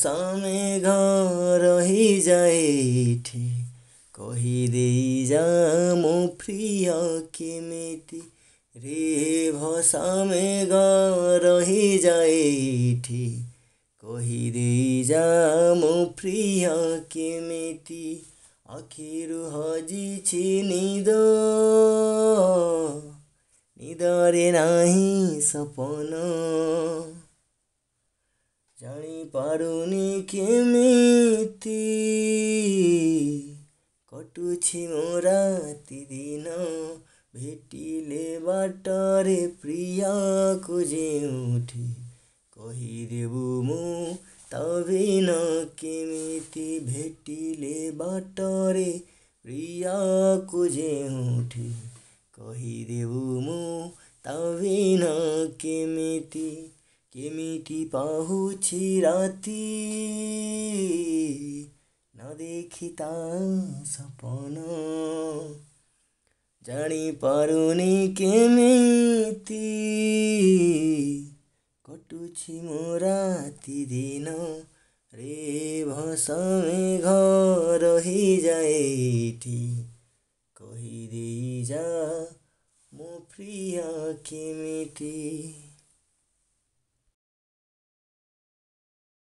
સામે ઘર રહી જાય ઠે કહી દેઈ જામો પ્રિયા કેમેતી રે ભસામે ઘર રહી જાય ઠે કહી દેઈ જામો પ્રિયા કેમેતી আখির হজিছি নিদ নিদরে নাহি সপন ଜାଣି ପାରୁନି କେମିତି କଟୁଛି ମୋ ରାତି ଦିନ ଭେଟିଲେ ବାଟରେ ପ୍ରିୟାକୁ ଯେଉଁଠି କହିଦେବୁ ମୁଁ ତବିନ କେମିତି ଭେଟିଲେ ବାଟରେ ପ୍ରିୟାକୁ ଯେଉଁଠି କହିଦେବୁ ମୁଁ ତବିନ କେମିତି কেমিটি পাহুছি রাতি না দেখি তা সপন জানি পারুনি কেমিতি କଟୁଛି ମୋ ରାତି ଦିନ ରେ ଭସମେ ଘର ହେଇଯାଏ ଏଠି କହିଦେଇ ଯା ମୋ ପ୍ରିୟ କେମିତି